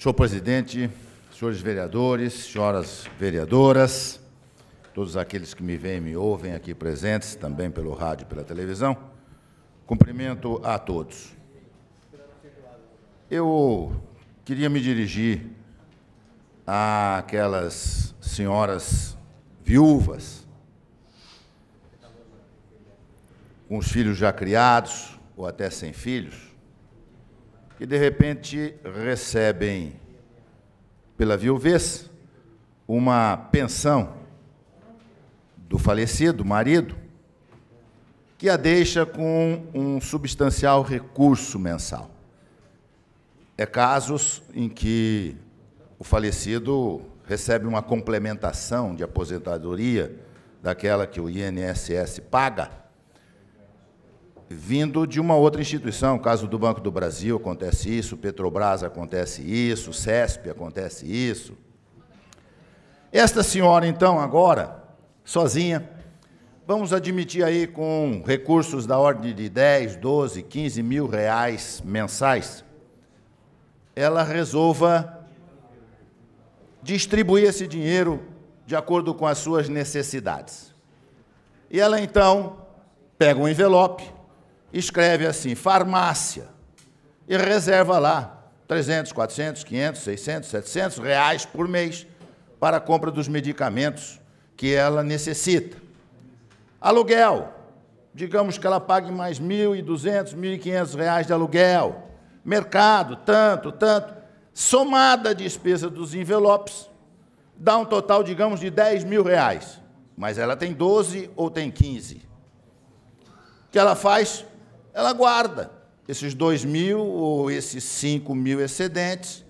Senhor presidente, senhores vereadores, senhoras vereadoras, todos aqueles que me veem e me ouvem aqui presentes, também pelo rádio e pela televisão, cumprimento a todos. Eu queria me dirigir àquelas senhoras viúvas, com os filhos já criados ou até sem filhos, e de repente recebem, pela viuvez, uma pensão do falecido marido, que a deixa com um substancial recurso mensal. É casos em que o falecido recebe uma complementação de aposentadoria daquela que o INSS paga vindo de uma outra instituição, no caso do Banco do Brasil acontece isso, Petrobras acontece isso, CESP acontece isso. Esta senhora, então, agora, sozinha, vamos admitir aí com recursos da ordem de 10, 12, 15 mil reais mensais, ela resolva distribuir esse dinheiro de acordo com as suas necessidades. E ela, então, pega um envelope, escreve assim: farmácia, e reserva lá 300, 400, 500, 600, 700 reais por mês para a compra dos medicamentos que ela necessita. Aluguel, digamos que ela pague mais 1.200, 1.500 reais de aluguel. Mercado, tanto, tanto. Somada a despesa dos envelopes, dá um total, digamos, de 10 mil reais. Mas ela tem 12 ou tem 15. O que ela faz? ela guarda esses 2 mil ou esses 5 mil excedentes,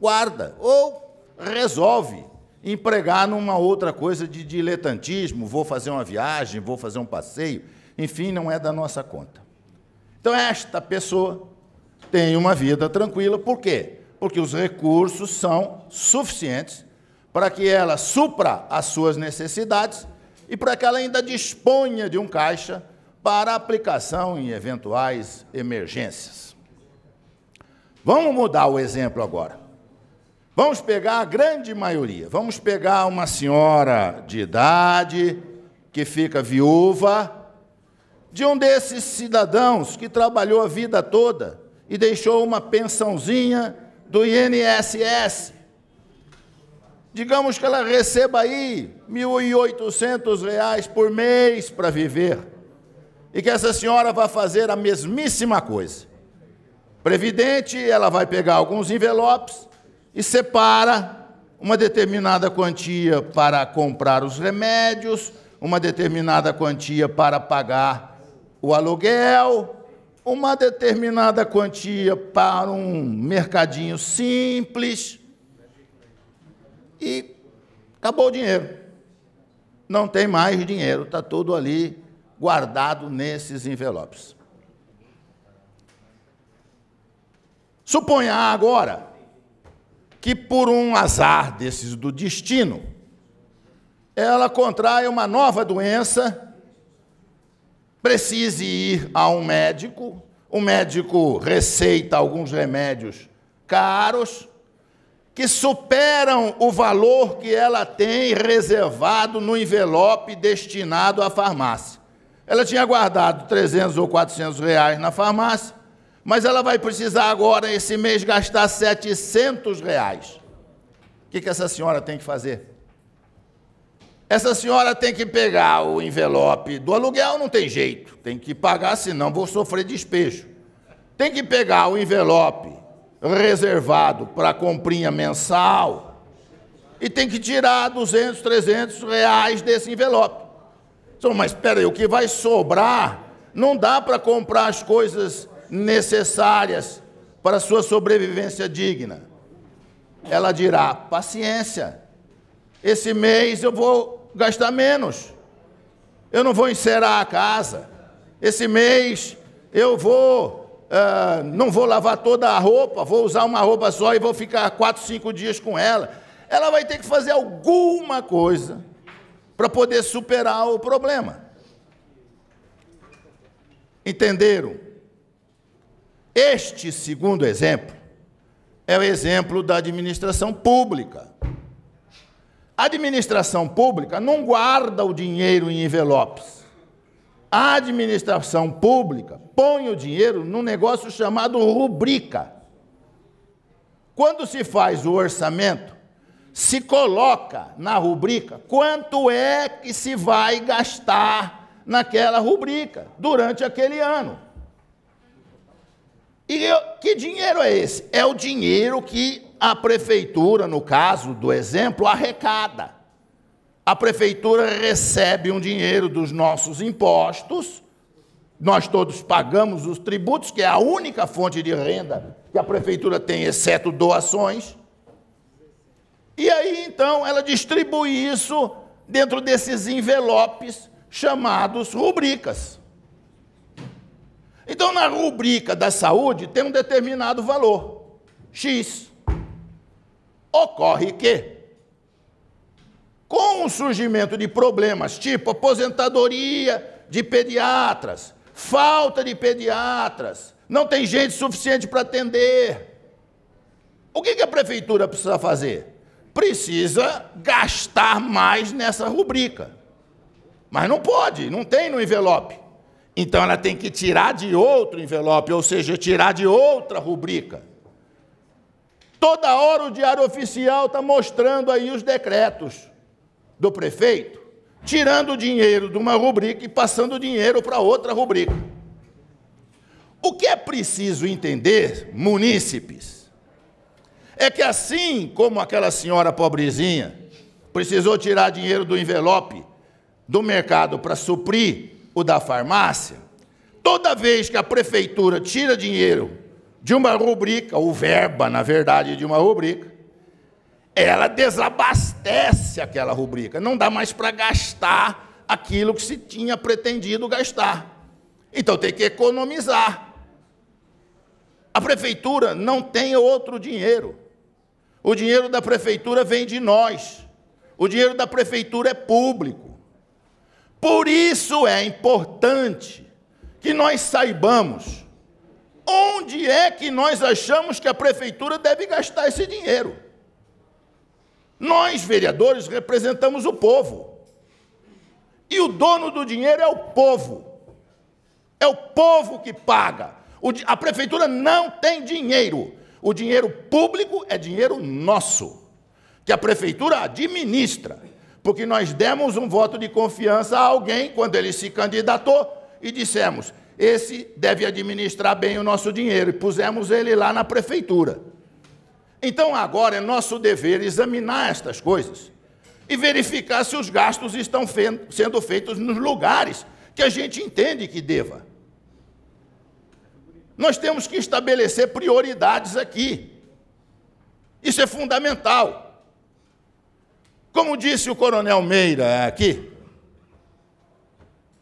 guarda ou resolve empregar numa outra coisa de diletantismo, vou fazer uma viagem, vou fazer um passeio, enfim, não é da nossa conta. Então, esta pessoa tem uma vida tranquila, por quê? Porque os recursos são suficientes para que ela supra as suas necessidades e para que ela ainda disponha de um caixa para aplicação em eventuais emergências. Vamos mudar o exemplo agora. Vamos pegar a grande maioria. Vamos pegar uma senhora de idade que fica viúva de um desses cidadãos que trabalhou a vida toda e deixou uma pensãozinha do INSS. Digamos que ela receba aí R$ 1.800 por mês para viver e que essa senhora vai fazer a mesmíssima coisa. Previdente, ela vai pegar alguns envelopes e separa uma determinada quantia para comprar os remédios, uma determinada quantia para pagar o aluguel, uma determinada quantia para um mercadinho simples e acabou o dinheiro. Não tem mais dinheiro, está tudo ali guardado nesses envelopes. Suponha agora que, por um azar desses do destino, ela contrai uma nova doença, precise ir a um médico, o médico receita alguns remédios caros que superam o valor que ela tem reservado no envelope destinado à farmácia. Ela tinha guardado 300 ou 400 reais na farmácia, mas ela vai precisar agora, esse mês, gastar 700 reais. O que, que essa senhora tem que fazer? Essa senhora tem que pegar o envelope do aluguel, não tem jeito, tem que pagar, senão vou sofrer despejo. Tem que pegar o envelope reservado para a comprinha mensal e tem que tirar 200, 300 reais desse envelope mas espera aí, o que vai sobrar não dá para comprar as coisas necessárias para a sua sobrevivência digna. Ela dirá: paciência, esse mês eu vou gastar menos, eu não vou encerar a casa, esse mês eu vou, uh, não vou lavar toda a roupa, vou usar uma roupa só e vou ficar quatro, cinco dias com ela. Ela vai ter que fazer alguma coisa para poder superar o problema. Entenderam? Este segundo exemplo é o exemplo da administração pública. A administração pública não guarda o dinheiro em envelopes. A administração pública põe o dinheiro num negócio chamado rubrica. Quando se faz o orçamento, se coloca na rubrica quanto é que se vai gastar naquela rubrica durante aquele ano. E eu, que dinheiro é esse? É o dinheiro que a prefeitura, no caso do exemplo, arrecada. A prefeitura recebe um dinheiro dos nossos impostos, nós todos pagamos os tributos, que é a única fonte de renda que a prefeitura tem, exceto doações e aí então ela distribui isso dentro desses envelopes chamados rubricas. Então, na rubrica da saúde, tem um determinado valor, X. Ocorre que, com o surgimento de problemas tipo aposentadoria de pediatras, falta de pediatras, não tem gente suficiente para atender, o que, que a prefeitura precisa fazer? precisa gastar mais nessa rubrica. Mas não pode, não tem no envelope. Então ela tem que tirar de outro envelope, ou seja, tirar de outra rubrica. Toda hora o Diário Oficial está mostrando aí os decretos do prefeito, tirando o dinheiro de uma rubrica e passando o dinheiro para outra rubrica. O que é preciso entender, munícipes, é que assim como aquela senhora pobrezinha precisou tirar dinheiro do envelope do mercado para suprir o da farmácia, toda vez que a prefeitura tira dinheiro de uma rubrica, ou verba, na verdade, de uma rubrica, ela desabastece aquela rubrica, não dá mais para gastar aquilo que se tinha pretendido gastar. Então tem que economizar. A prefeitura não tem outro dinheiro. O dinheiro da prefeitura vem de nós. O dinheiro da prefeitura é público. Por isso é importante que nós saibamos onde é que nós achamos que a prefeitura deve gastar esse dinheiro. Nós, vereadores, representamos o povo. E o dono do dinheiro é o povo. É o povo que paga. A prefeitura não tem dinheiro. O dinheiro público é dinheiro nosso, que a prefeitura administra, porque nós demos um voto de confiança a alguém quando ele se candidatou e dissemos: esse deve administrar bem o nosso dinheiro, e pusemos ele lá na prefeitura. Então agora é nosso dever examinar estas coisas e verificar se os gastos estão sendo feitos nos lugares que a gente entende que deva. Nós temos que estabelecer prioridades aqui. Isso é fundamental. Como disse o coronel Meira aqui,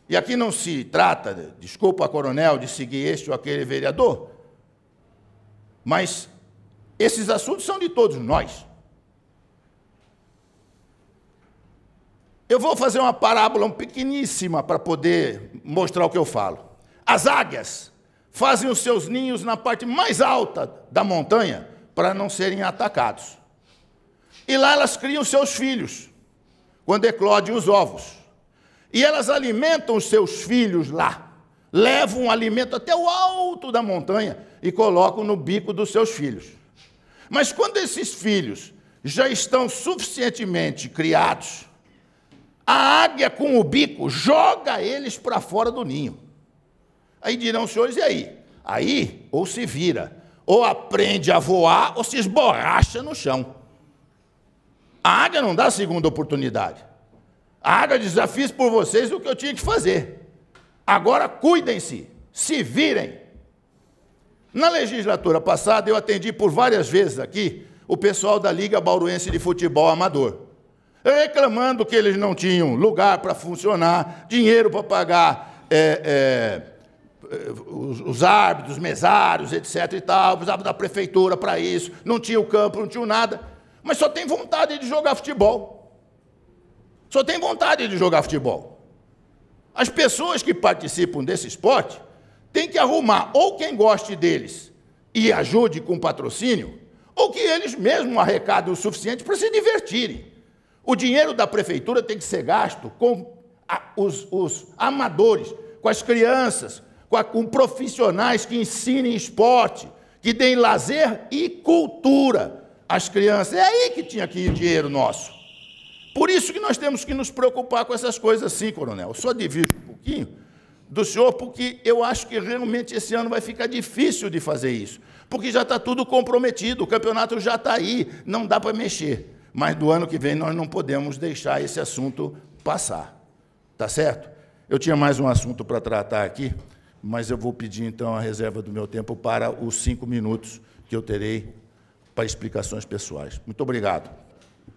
e aqui não se trata, desculpa, coronel, de seguir este ou aquele vereador, mas esses assuntos são de todos nós. Eu vou fazer uma parábola um pequeníssima para poder mostrar o que eu falo. As águias fazem os seus ninhos na parte mais alta da montanha para não serem atacados. E lá elas criam seus filhos, quando eclodem os ovos. E elas alimentam os seus filhos lá, levam o alimento até o alto da montanha e colocam no bico dos seus filhos. Mas quando esses filhos já estão suficientemente criados, a águia com o bico joga eles para fora do ninho. Aí dirão os senhores, e aí? Aí, ou se vira, ou aprende a voar, ou se esborracha no chão. A águia não dá segunda oportunidade. A águia diz: já fiz por vocês o que eu tinha que fazer. Agora cuidem-se, se virem. Na legislatura passada, eu atendi por várias vezes aqui o pessoal da Liga Bauruense de Futebol Amador, reclamando que eles não tinham lugar para funcionar, dinheiro para pagar é, é, os, os árbitros, mesários, etc. e tal, precisava da prefeitura para isso, não tinha o campo, não tinha nada, mas só tem vontade de jogar futebol. Só tem vontade de jogar futebol. As pessoas que participam desse esporte têm que arrumar ou quem goste deles e ajude com patrocínio, ou que eles mesmos arrecadem o suficiente para se divertirem. O dinheiro da prefeitura tem que ser gasto com a, os, os amadores, com as crianças, com profissionais que ensinem esporte, que deem lazer e cultura às crianças. É aí que tinha que ir o dinheiro nosso. Por isso que nós temos que nos preocupar com essas coisas sim, coronel. Eu só divido um pouquinho do senhor, porque eu acho que realmente esse ano vai ficar difícil de fazer isso, porque já está tudo comprometido, o campeonato já está aí, não dá para mexer. Mas do ano que vem nós não podemos deixar esse assunto passar. Tá certo? Eu tinha mais um assunto para tratar aqui mas eu vou pedir, então, a reserva do meu tempo para os cinco minutos que eu terei para explicações pessoais. Muito obrigado.